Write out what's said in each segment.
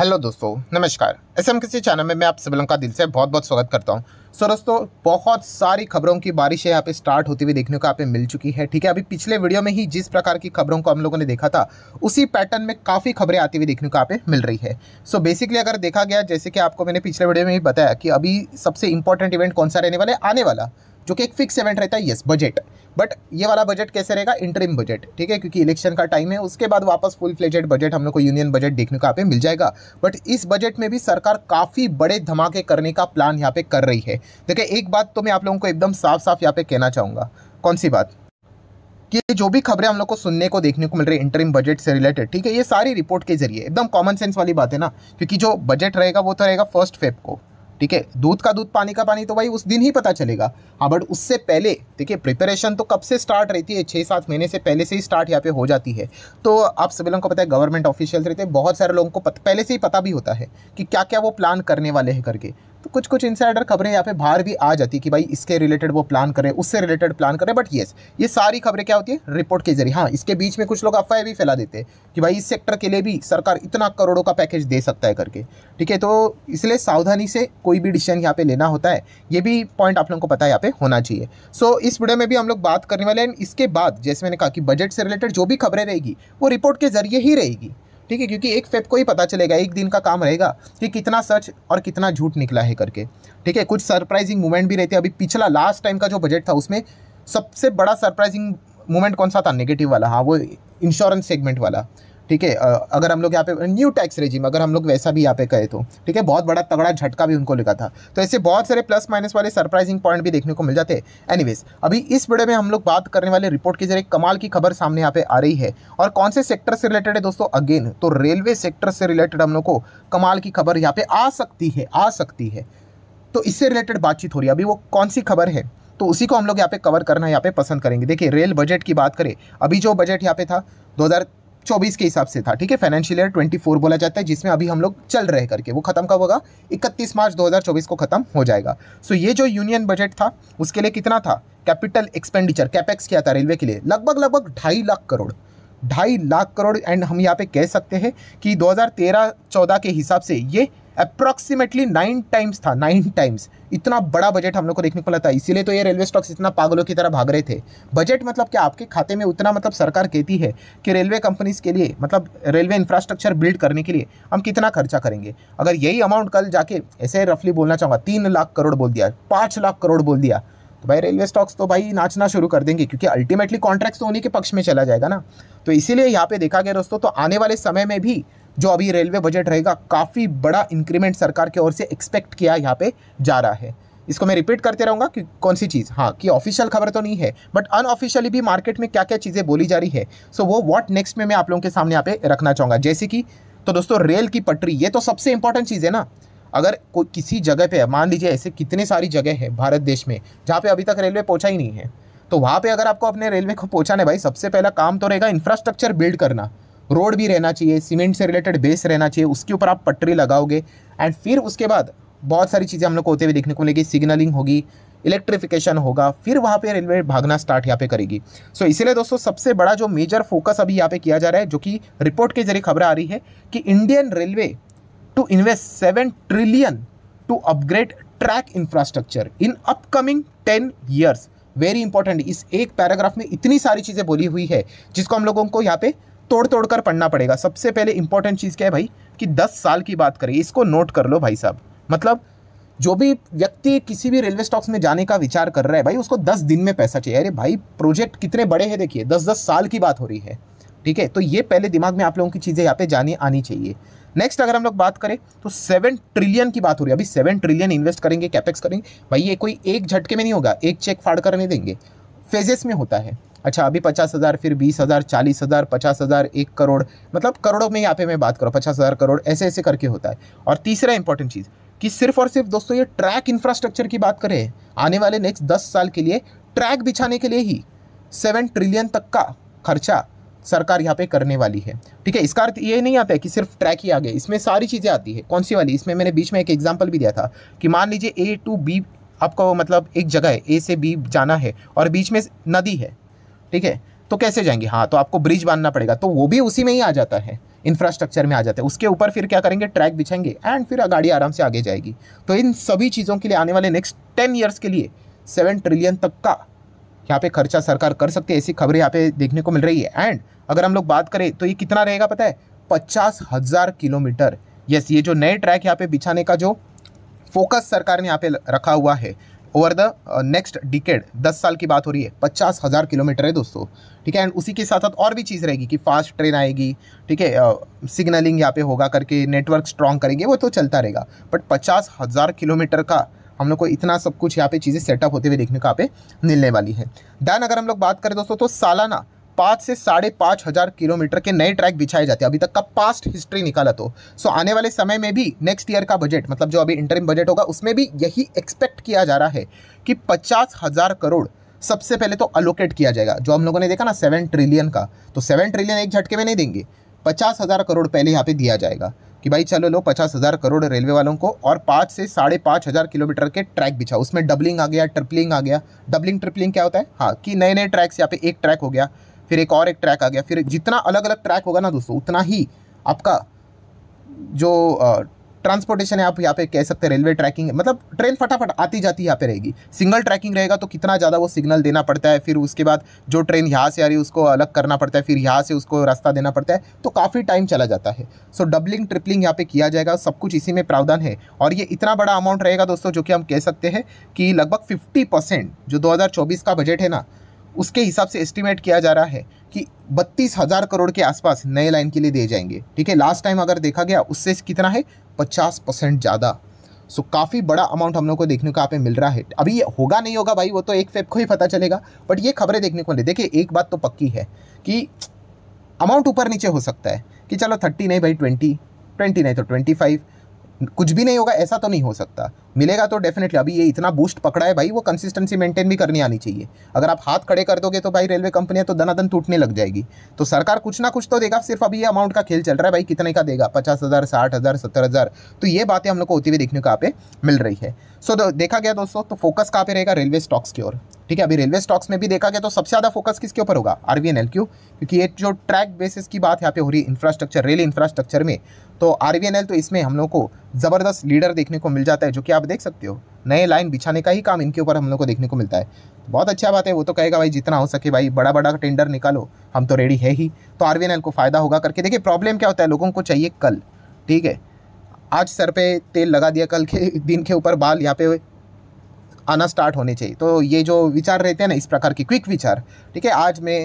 hello दोस्तों नमस्कार S M किसी चैनल में मैं आप सभी लोगों का दिल से बहुत बहुत स्वागत करता हूं सो दोस्तों बहुत सारी खबरों की बारिश है यहाँ पे स्टार्ट होती हुई देखने को यहाँ पे मिल चुकी है ठीक है अभी पिछले वीडियो में ही जिस प्रकार की खबरों को हम लोगों ने देखा था उसी पैटर्न में काफ़ी खबरें आती हुई देखने को यहाँ पे मिल रही है सो so, बेसिकली अगर देखा गया जैसे कि आपको मैंने पिछले वीडियो में ही बताया कि अभी सबसे इंपॉर्टेंट इवेंट कौन सा रहने वाला है आने वाला जो कि एक फिक्स इवेंट रहता है यस बजट बट ये वाला बजट कैसे रहेगा इंटरिम बजट ठीक है क्योंकि इलेक्शन का टाइम है उसके बाद वापस फुल फ्लेजेड बजट हम लोग को यूनियन बजट देखने को यहाँ पे मिल जाएगा बट इस बजट में भी सरकार काफ़ी बड़े धमाके करने का प्लान यहाँ पे कर रही है देखिए एक बात तो मैं आप लोगों को एकदम साफ साफ यहाँ पे कहना चाहूँगा कौन सी बात कि जो भी खबरें हम लोग को सुनने को देखने को मिल रही है इंटरिम बजट से रिलेटेड ठीक है ये सारी रिपोर्ट के जरिए एकदम कॉमन सेंस वाली बात है ना क्योंकि जो बजट रहेगा वो तो रहेगा फर्स्ट फेब को ठीक है दूध का दूध पानी का पानी तो भाई उस दिन ही पता चलेगा हाँ बट उससे पहले ठीक है प्रिपरेशन तो कब से स्टार्ट रहती है छः सात महीने से पहले से ही स्टार्ट यहाँ पे हो जाती है तो आप सभी लोगों को पता है गवर्नमेंट ऑफिशियल्स रहते हैं बहुत सारे लोगों को पत, पहले से ही पता भी होता है कि क्या क्या वो प्लान करने वाले हैं करके तो कुछ कुछ इनसाइडर खबरें यहाँ पे बाहर भी आ जाती कि भाई इसके रिलेटेड वो प्लान करें उससे रिलेटेड प्लान करें बट येस ये सारी खबरें क्या होती है रिपोर्ट के जरिए हाँ इसके बीच में कुछ लोग अफवाहें भी फैला देते हैं कि भाई इस सेक्टर के लिए भी सरकार इतना करोड़ों का पैकेज दे सकता है करके ठीक है तो इसलिए सावधानी से कोई भी डिसीजन यहाँ पर लेना होता है ये भी पॉइंट आप लोगों को पता है यहाँ पे होना चाहिए सो so, इस वीडियो में भी हम लोग बात करने वाले हैं इसके बाद जैसे मैंने कहा कि बजट से रिलेटेड जो भी खबरें रहेगी वो रिपोर्ट के जरिए ही रहेगी ठीक है क्योंकि एक फेब को ही पता चलेगा एक दिन का काम रहेगा कि कितना सच और कितना झूठ निकला है करके ठीक है कुछ सरप्राइजिंग मूवमेंट भी रहते हैं अभी पिछला लास्ट टाइम का जो बजट था उसमें सबसे बड़ा सरप्राइजिंग मूवमेंट कौन सा था नेगेटिव वाला हाँ वो इंश्योरेंस सेगमेंट वाला ठीक है अगर हम लोग यहाँ पे न्यू टैक्स रेजिम अगर हम लोग वैसा भी यहाँ पे कहे तो ठीक है बहुत बड़ा तगड़ा झटका भी उनको लगा था तो ऐसे बहुत सारे प्लस माइनस वाले सरप्राइजिंग पॉइंट भी देखने को मिल जाते हैं एनीवेज अभी इस वीडियो में हम लोग बात करने वाले रिपोर्ट के जरिए कमाल की खबर सामने यहाँ पे आ रही है और कौन से सेक्टर से रिलेटेड है दोस्तों अगेन तो रेलवे सेक्टर से रिलेटेड हम लोग को कमाल की खबर यहाँ पे आ सकती है आ सकती है तो इससे रिलेटेड बातचीत हो रही है अभी वो कौन सी खबर है तो उसी को हम लोग यहाँ पे कवर करना यहाँ पे पसंद करेंगे देखिए रेल बजट की बात करें अभी जो बजट यहाँ पे था चौबीस के हिसाब से था ठीक है फाइनेंशियल ईयर ट्वेंटी फोर बोला जाता है जिसमें अभी हम लोग चल रहे करके वो खत्म कब होगा इकतीस मार्च दो हजार चौबीस को खत्म हो जाएगा सो so, ये जो यूनियन बजट था उसके लिए कितना था कैपिटल एक्सपेंडिचर कैपेक्स क्या था रेलवे के लिए लगभग लगभग ढाई लाख करोड़ ढाई लाख करोड़ एंड हम यहाँ पे कह सकते हैं कि 2013-14 के हिसाब से ये अप्रॉक्सीमेटली नाइन टाइम्स था नाइन टाइम्स इतना बड़ा बजट हम लोग को देखने को मिला था इसीलिए तो ये रेलवे स्टॉक्स इतना पागलों की तरह भाग रहे थे बजट मतलब क्या आपके खाते में उतना मतलब सरकार कहती है कि रेलवे कंपनीज के लिए मतलब रेलवे इंफ्रास्ट्रक्चर बिल्ड करने के लिए हम कितना खर्चा करेंगे अगर यही अमाउंट कल जाके ऐसे रफली बोलना चाहूँगा तीन लाख करोड़ बोल दिया पाँच लाख करोड़ बोल दिया तो भाई रेलवे स्टॉक्स तो भाई नाचना शुरू कर देंगे क्योंकि अल्टीमेटली कॉन्ट्रैक्ट्स तो उन्हीं के पक्ष में चला जाएगा ना तो इसीलिए यहाँ पे देखा गया दोस्तों तो आने वाले समय में भी जो अभी रेलवे बजट रहेगा काफ़ी बड़ा इंक्रीमेंट सरकार की ओर से एक्सपेक्ट किया यहाँ पे जा रहा है इसको मैं रिपीट करते रहूँगा कि कौन सी चीज़ हाँ कि ऑफिशियल खबर तो नहीं है बट अनऑफिशियली भी मार्केट में क्या क्या चीज़ें बोली जा रही है सो वो वॉट नेक्स्ट में मैं आप लोगों के सामने यहाँ पे रखना चाहूँगा जैसे कि तो दोस्तों रेल की पटरी ये तो सबसे इंपॉर्टेंट चीज़ है ना अगर कोई किसी जगह पे मान लीजिए ऐसे कितने सारी जगह है भारत देश में जहाँ पे अभी तक रेलवे पहुँचा ही नहीं है तो वहाँ पे अगर आपको अपने रेलवे को पहुँचाना है भाई सबसे पहला काम तो रहेगा इंफ्रास्ट्रक्चर बिल्ड करना रोड भी रहना चाहिए सीमेंट से रिलेटेड बेस रहना चाहिए उसके ऊपर आप पटरी लगाओगे एंड फिर उसके बाद बहुत सारी चीज़ें हम लोग को होते हुए देखने को मिलेगी सिग्नलिंग होगी इलेक्ट्रिफिकेशन होगा फिर वहाँ पे रेलवे भागना स्टार्ट यहाँ पे करेगी सो so, इसलिए दोस्तों सबसे बड़ा जो मेजर फोकस अभी यहाँ पे किया जा रहा है जो कि रिपोर्ट के जरिए खबर आ रही है कि Indian railway to invest seven trillion to upgrade track infrastructure in upcoming ten years very important इस एक पैराग्राफ में इतनी सारी चीज़ें बोली हुई है जिसको हम लोगों को यहाँ पे तोड़ तोड़ कर पढ़ना पड़ेगा सबसे पहले इंपॉर्टेंट चीज़ क्या है भाई कि 10 साल की बात करें इसको नोट कर लो भाई साहब मतलब जो भी व्यक्ति किसी भी रेलवे स्टॉक्स में जाने का विचार कर रहा है भाई उसको दस दिन में पैसा चाहिए अरे भाई प्रोजेक्ट कितने बड़े हैं देखिए दस दस साल की बात हो रही है ठीक है तो ये पहले दिमाग में आप लोगों की चीज़ें यहाँ पे जानी आनी चाहिए नेक्स्ट अगर हम लोग बात करें तो सेवन ट्रिलियन की बात हो रही है अभी सेवन ट्रिलियन इन्वेस्ट करेंगे कैपेक्स करेंगे भाई ये कोई एक झटके में नहीं होगा एक चेक फाड़ कर नहीं देंगे फेजेस में होता है अच्छा अभी पचास हज़ार फिर बीस हज़ार चालीस हज़ार पचास हज़ार एक करोड़ मतलब करोड़ों में यहाँ पे मैं बात करूँ पचास हज़ार करोड़ ऐसे ऐसे करके होता है और तीसरा इंपॉर्टेंट चीज़ कि सिर्फ और सिर्फ दोस्तों ये ट्रैक इंफ्रास्ट्रक्चर की बात करें आने वाले नेक्स्ट दस साल के लिए ट्रैक बिछाने के लिए ही सेवन ट्रिलियन तक का खर्चा सरकार यहाँ पे करने वाली है ठीक है इसका अर्थ ये नहीं आता है कि सिर्फ ट्रैक ही आ गए इसमें सारी चीज़ें आती है कौन सी वाली इसमें मैंने बीच में एक एग्जाम्पल भी दिया था कि मान लीजिए ए टू बी आपको मतलब एक जगह है ए से बी जाना है और बीच में नदी है ठीक है तो कैसे जाएंगे हाँ तो आपको ब्रिज बांधना पड़ेगा तो वो भी उसी में ही आ जाता है इंफ्रास्ट्रक्चर में आ जाता है उसके ऊपर फिर क्या करेंगे ट्रैक बिछाएंगे एंड फिर गाड़ी आराम से आगे जाएगी तो इन सभी चीज़ों के लिए आने वाले नेक्स्ट टेन ईयर्स के लिए सेवन ट्रिलियन तक का यहाँ पे खर्चा सरकार कर सकती है ऐसी खबरें यहाँ पे देखने को मिल रही है एंड अगर हम लोग बात करें तो ये कितना रहेगा पता है पचास हज़ार किलोमीटर यस ये जो नए ट्रैक यहाँ पे बिछाने का जो फोकस सरकार ने यहाँ पे रखा हुआ है ओवर द नेक्स्ट डिकेड दस साल की बात हो रही है पचास हज़ार किलोमीटर है दोस्तों ठीक है एंड उसी के साथ साथ और भी चीज़ रहेगी कि फास्ट ट्रेन आएगी ठीक है सिग्नलिंग uh, यहाँ पे होगा करके नेटवर्क स्ट्रॉन्ग करेंगे वो तो चलता रहेगा बट पचास हज़ार किलोमीटर का हम लोग को इतना सब कुछ यहाँ पे चीज़ें सेटअप होते हुए देखने को यहाँ पे मिलने वाली है दैन अगर हम लोग बात करें दोस्तों तो सालाना पाँच से साढ़े पाँच हज़ार किलोमीटर के नए ट्रैक बिछाए जाते हैं अभी तक का पास्ट हिस्ट्री निकाला तो सो आने वाले समय में भी नेक्स्ट ईयर का बजट मतलब जो अभी इंटरिम बजट होगा उसमें भी यही एक्सपेक्ट किया जा रहा है कि पचास हज़ार करोड़ सबसे पहले तो अलोकेट किया जाएगा जो हम लोगों ने देखा ना सेवन ट्रिलियन का तो सेवन ट्रिलियन एक झटके में नहीं देंगे पचास हज़ार करोड़ पहले यहाँ पे दिया जाएगा कि भाई चलो लो पचास हज़ार करोड़ रेलवे वालों को और पाँच से साढ़े पाँच हज़ार किलोमीटर के ट्रैक बिछा उसमें डबलिंग आ गया ट्रिपलिंग आ गया डबलिंग ट्रिपलिंग क्या होता है हाँ कि नए नए ट्रैक्स यहाँ पे एक ट्रैक हो गया फिर एक और एक ट्रैक आ गया फिर जितना अलग अलग ट्रैक होगा ना दोस्तों उतना ही आपका जो ट्रांसपोर्टेशन है आप यहाँ पे कह सकते हैं रेलवे ट्रैकिंग है मतलब ट्रेन फटाफट आती जाती यहाँ पे रहेगी सिंगल ट्रैकिंग रहेगा तो कितना ज़्यादा वो सिग्नल देना पड़ता है फिर उसके बाद जो ट्रेन यहाँ से आ रही है उसको अलग करना पड़ता है फिर यहाँ से उसको रास्ता देना पड़ता है तो काफ़ी टाइम चला जाता है सो डबलिंग ट्रिपलिंग यहाँ पर किया जाएगा सब कुछ इसी में प्रावधान है और ये इतना बड़ा अमाउंट रहेगा दोस्तों जो कि हम कह सकते हैं कि लगभग फिफ्टी जो दो का बजट है ना उसके हिसाब से एस्टिमेट किया जा रहा है कि बत्तीस हज़ार करोड़ के आसपास नए लाइन के लिए दिए जाएंगे ठीक है लास्ट टाइम अगर देखा गया उससे कितना है पचास परसेंट ज़्यादा सो so, काफ़ी बड़ा अमाउंट हम लोग को देखने को यहाँ पे मिल रहा है अभी ये होगा नहीं होगा भाई वो तो एक फेब को ही पता चलेगा बट ये खबरें देखने को मिली देखिए एक बात तो पक्की है कि अमाउंट ऊपर नीचे हो सकता है कि चलो थर्टी नहीं भाई ट्वेंटी ट्वेंटी नहीं तो ट्वेंटी फाइव कुछ भी नहीं होगा ऐसा तो नहीं हो सकता मिलेगा तो डेफिनेटली अभी ये इतना बूस्ट पकड़ा है भाई वो कंसिस्टेंसी मेंटेन भी करनी आनी चाहिए अगर आप हाथ खड़े कर दोगे तो भाई रेलवे कंपनियां तो दनादन टूटने लग जाएगी तो सरकार कुछ ना कुछ तो देगा सिर्फ अभी ये अमाउंट का खेल चल रहा है भाई कितने का देगा पचास हज़ार साठ हज़ार सत्तर हज़ार तो ये बातें हम लोग को होती हुई देखने को आप मिल रही है सो so, देखा गया दोस्तों तो फोकस कहाँ पे रहेगा रेलवे स्टॉक्स की ओर ठीक है अभी रेलवे स्टॉक्स में भी देखा गया तो सबसे ज़्यादा फोकस किसके ऊपर होगा आर वी एन एल क्यू क्योंकि ये जो ट्रैक बेसिस की बात यहाँ पे हो रही है इंफ्रास्ट्रक्चर रेल इंफ्रास्ट्रक्चर में तो आर वी एन एल तो इसमें हम लोग को ज़बरदस्त लीडर देखने को मिल जाता है जो कि आप देख सकते हो नए लाइन बिछाने का ही काम इनके ऊपर हम लोग को देखने को मिलता है तो बहुत अच्छा बात है वो तो कहेगा भाई जितना हो सके भाई बड़ा बड़ा टेंडर निकालो हम तो रेडी है ही तो आर वी एन एल को फ़ायदा होगा करके देखिए प्रॉब्लम क्या होता है लोगों को चाहिए कल ठीक है आज सर पे तेल लगा दिया कल के दिन के ऊपर बाल यहाँ पे आना स्टार्ट होने चाहिए तो ये जो विचार रहते हैं ना इस प्रकार के क्विक विचार ठीक है आज मैं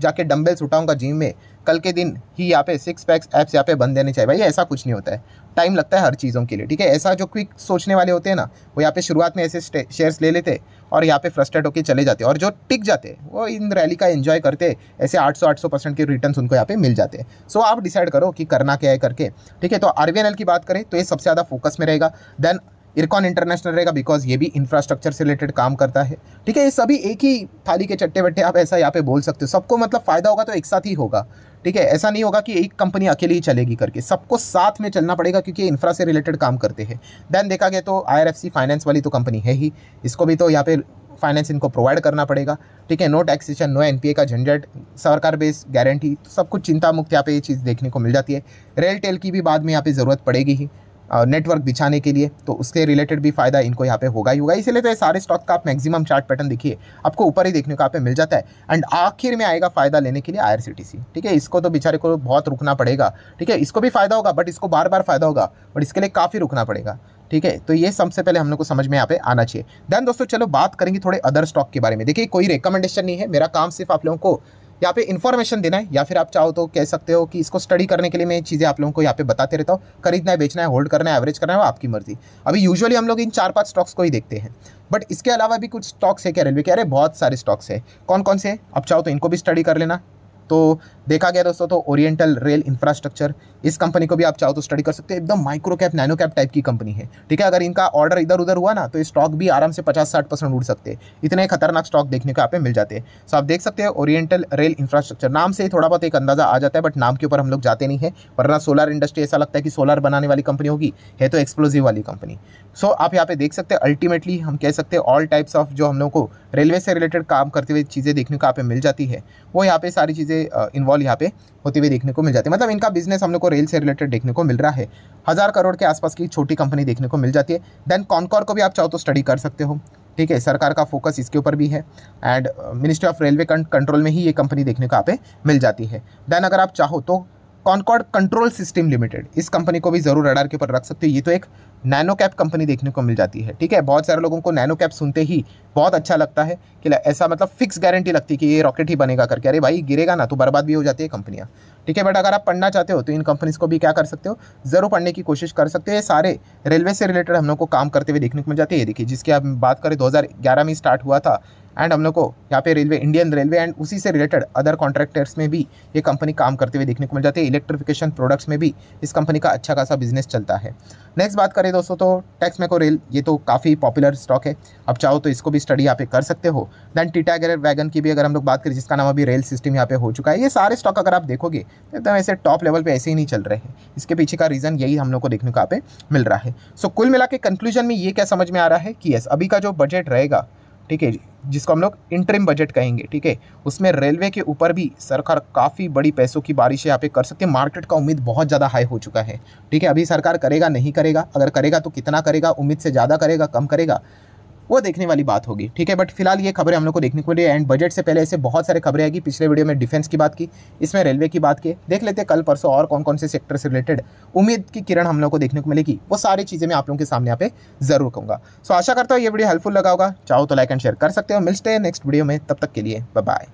जाके डम्बल्स उठाऊंगा जिम में कल के दिन ही यहाँ पे सिक्स पैक्स एप्स यहाँ पे बंद देने चाहिए भाई ऐसा कुछ नहीं होता है टाइम लगता है हर चीज़ों के लिए ठीक है ऐसा जो क्विक सोचने वाले होते हैं ना वो यहाँ पे शुरुआत में ऐसे शेयर्स ले लेते और यहाँ पे फ्रस्ट्रेट होकर चले जाते और जो टिक जाते वो इन रैली का एंजॉय करते ऐसे 800 800 परसेंट के रिटर्न उनको यहाँ पे मिल जाते सो आप डिसाइड करो कि करना क्या है करके ठीक है तो आर की बात करें तो ये सबसे ज़्यादा फोकस में रहेगा देन इरकॉन इंटरनेशनल रहेगा बिकॉज ये भी इंफ्रास्ट्रक्चर से रिलेटेड काम करता है ठीक है ये सभी एक ही थाली के चट्टे बट्टे आप ऐसा यहाँ पे बोल सकते हो सबको मतलब फ़ायदा होगा तो एक साथ ही होगा ठीक है ऐसा नहीं होगा कि एक कंपनी अकेले ही चलेगी करके सबको साथ में चलना पड़ेगा क्योंकि इंफ्रा से रिलेटेड काम करते हैं देन देखा गया तो आई फाइनेंस वाली तो कंपनी है ही इसको भी तो यहाँ पे फाइनेंस इनको प्रोवाइड करना पड़ेगा ठीक है नो टैक्सेशन नो एनपीए का झंझट सरकार बेस गारंटी तो सब कुछ चिंता मुक्त यहाँ पे ये चीज़ देखने को मिल जाती है रेल टेल की भी बाद में यहाँ पे ज़रूरत पड़ेगी ही नेटवर्क बिछाने के लिए तो उसके रिलेटेड भी फायदा इनको यहाँ पे होगा ही होगा इसीलिए तो ये सारे स्टॉक का आप मैक्सिमम चार्ट पैटर्न देखिए आपको ऊपर ही देखने को आप मिल जाता है एंड आखिर में आएगा फायदा लेने के लिए आई ठीक है इसको तो बेचारे को बहुत रुकना पड़ेगा ठीक है इसको भी फायदा होगा बट इसको बार बार फायदा होगा बट इसके लिए काफ़ी रुकना पड़ेगा ठीक है तो ये सबसे पहले हम लोग को समझ में यहाँ पे आना चाहिए देन दोस्तों चलो बात करेंगे थोड़े अदर स्टॉक के बारे में देखिए कोई रिकमेंडेशन नहीं है मेरा काम सिर्फ आप लोगों को यहाँ पे इन्फॉर्मेशन देना है या फिर आप चाहो तो कह सकते हो कि इसको स्टडी करने के लिए मैं चीज़ें आप लोगों को यहाँ पे बताते रहता हूँ खरीदना है बेचना है होल्ड करना है एवरेज करना है वो आपकी मर्जी अभी यूजुअली हम लोग इन चार पांच स्टॉक्स को ही देखते हैं बट इसके अलावा भी कुछ स्टॉक्स है क्या रेलवे के अरे बहुत सारे स्टॉक्स है कौन कौन से आप चाहो तो इनको भी स्टडी कर लेना तो देखा गया दोस्तों तो ओरिएंटल रेल इंफ्रास्ट्रक्चर इस कंपनी को भी आप चाहो तो स्टडी कर सकते हो एकदम micro cap nano cap type की कंपनी है ठीक है अगर इनका ऑर्डर इधर उधर हुआ ना तो स्टॉक भी आराम से पचास साठ परसेंट उड़ सकते हैं इतने खतरनाक स्टॉक देखने को आप मिल जाते हैं सो आप देख सकते हैं ओरिएंटल रेल इंफ्रास्ट्रक्चर नाम से ही थोड़ा बहुत एक अंदाजा आ जाता है बट नाम के ऊपर हम लोग जाते नहीं है वरना सोलर इंडस्ट्री ऐसा लगता है कि सोलर बनाने वाली कंपनी होगी है तो एक्सप्लोजिव वाली कंपनी सो आप यहाँ पे देख सकते हैं अल्टीमेटली हम कह सकते हैं ऑल टाइप्स ऑफ जो हम लोग को रेलवे से रिलेटेड काम करते हुए चीज़ें देखने को आप मिल जाती है वो यहाँ पे सारी चीज़ें इन्वॉल्व कॉल यहाँ पे होती हुई देखने को मिल जाती है मतलब इनका बिजनेस हम लोग को रेल से रिलेटेड देखने को मिल रहा है हज़ार करोड़ के आसपास की छोटी कंपनी देखने को मिल जाती है देन कॉनकॉर को भी आप चाहो तो स्टडी कर सकते हो ठीक है सरकार का फोकस इसके ऊपर भी है and ministry of railway control में ही ये कंपनी देखने को आप मिल जाती है देन अगर आप चाहो तो कॉनकॉर्ड कंट्रोल सिस्टम लिमिटेड इस कंपनी को भी ज़रूर रडार के ऊपर रख सकते हो ये तो एक नैनो कैप कंपनी देखने को मिल जाती है ठीक है बहुत सारे लोगों को नैनो कैप सुनते ही बहुत अच्छा लगता है कि ऐसा मतलब फिक्स गारंटी लगती है कि ये रॉकेट ही बनेगा करके अरे भाई गिरेगा ना तो बर्बाद भी हो जाती है कंपनियाँ ठीक है बट अगर आप पढ़ना चाहते हो तो इन कंपनीज़ को भी क्या कर सकते हो ज़रूर पढ़ने की कोशिश कर सकते हो ये सारे रेलवे से रिलेटेड हम लोग को काम करते हुए देखने को मिल जाते हैं देखिए जिसकी आप बात करें दो में स्टार्ट हुआ था एंड हम लोग को यहाँ पे रेलवे इंडियन रेलवे एंड उसी से रिलेटेड अदर कॉन्ट्रैक्टर्स में भी ये कंपनी काम करते हुए देखने को मिल जाती है इलेक्ट्रिफिकेशन प्रोडक्ट्स में भी इस कंपनी का अच्छा खासा बिजनेस चलता है नेक्स्ट बात करें दोस्तों तो टैक्स मेको रेल ये तो काफ़ी पॉपुलर स्टॉक है अब चाहो तो इसको भी स्टडी यहाँ पे कर सकते हो दैन टीटा गैर वैगन की भी अगर हम लोग बात करें जिसका नाम अभी रेल सिस्टम यहाँ पे हो चुका है ये सारे स्टॉक अगर आप देखोगे तो एकदम ऐसे टॉप लेवल पर ऐसे ही नहीं चल रहे हैं इसके पीछे का रीज़न यही हम लोग को देखने को यहाँ पे मिल रहा है सो so, कुल मिला के कंक्लूजन में ये क्या समझ में आ रहा है कि यस अभी का जो बजट रहेगा ठीक है जिसको हम लोग इंटरिम बजट कहेंगे ठीक है उसमें रेलवे के ऊपर भी सरकार काफ़ी बड़ी पैसों की बारिश यहाँ पे कर सकती है मार्केट का उम्मीद बहुत ज़्यादा हाई हो चुका है ठीक है अभी सरकार करेगा नहीं करेगा अगर करेगा तो कितना करेगा उम्मीद से ज़्यादा करेगा कम करेगा वो देखने वाली बात होगी ठीक है बट फिलहाल ये खबरें हम लोग को देखने को मिली एंड बजट से पहले ऐसे बहुत सारे खबरें आएगी पिछले वीडियो में डिफेंस की बात की इसमें रेलवे की बात की देख लेते हैं कल परसों और कौन कौन से सेक्टर से रिलेटेड उम्मीद की किरण हम लोग को देखने को मिलेगी वो सारी चीज़ें मैं आप लोगों के सामने यहाँ पे जरूर कहूँगा सो आशा करता हूँ ये वीडियो हेल्पफुल लगा होगा चाहो तो लाइक एंड शेयर कर सकते हो मिलते हैं नेक्स्ट वीडियो में तब तक के लिए बाय